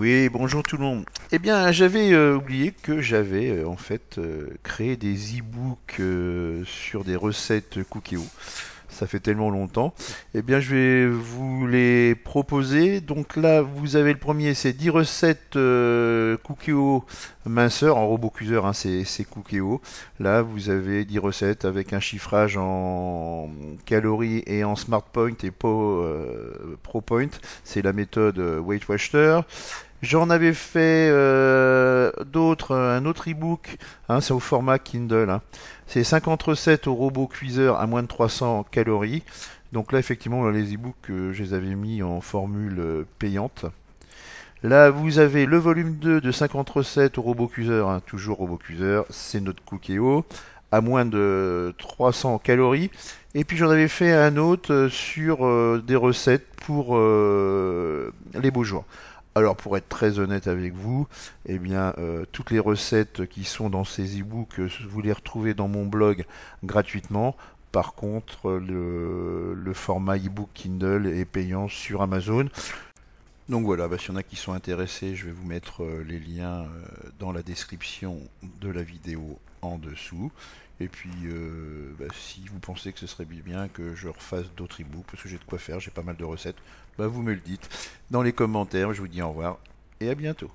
Oui, bonjour tout le monde. Eh bien, j'avais euh, oublié que j'avais euh, en fait euh, créé des e-books sur des recettes cookies ça fait tellement longtemps. Eh bien, je vais vous les proposer. Donc là, vous avez le premier, c'est 10 recettes euh, cookéo minceur en robot cuiseur, hein, c'est cookéo. Là, vous avez 10 recettes avec un chiffrage en calories et en smart point et propoint, euh, pro point. C'est la méthode euh, Weight J'en avais fait euh, euh, un autre ebook, hein, c'est au format Kindle. Hein. C'est 50 recettes au robot cuiseur à moins de 300 calories. Donc là, effectivement, les ebooks, je les avais mis en formule euh, payante. Là, vous avez le volume 2 de 50 recettes au robot cuiseur, hein, toujours robot cuiseur, c'est notre cookéo, à moins de 300 calories. Et puis j'en avais fait un autre sur euh, des recettes pour les beaux jours. Alors pour être très honnête avec vous, eh bien euh, toutes les recettes qui sont dans ces e-books, euh, vous les retrouvez dans mon blog gratuitement. Par contre, le, le format e-book Kindle est payant sur Amazon. Donc voilà, bah, s'il y en a qui sont intéressés, je vais vous mettre euh, les liens euh, dans la description de la vidéo en dessous. Et puis, euh, bah, si vous pensez que ce serait bien que je refasse d'autres e parce que j'ai de quoi faire, j'ai pas mal de recettes, bah, vous me le dites dans les commentaires. Je vous dis au revoir et à bientôt.